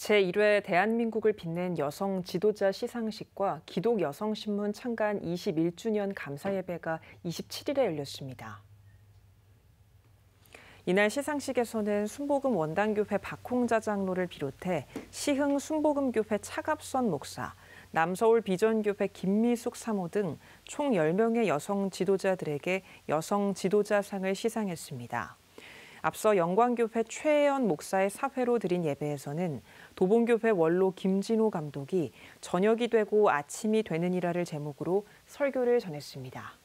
제1회 대한민국을 빛낸 여성 지도자 시상식과 기독 여성신문 창간 21주년 감사예배가 27일에 열렸습니다. 이날 시상식에서는 순복음 원당교회 박홍자 장로를 비롯해 시흥 순복음교회 차갑선 목사, 남서울 비전교회 김미숙 사모 등 총 10명의 여성 지도자들에게 여성 지도자상을 시상했습니다. 앞서 영광교회 최혜연 목사의 사회로 드린 예배에서는 도봉교회 원로 김진호 감독이 저녁이 되고 아침이 되는 이라를 제목으로 설교를 전했습니다.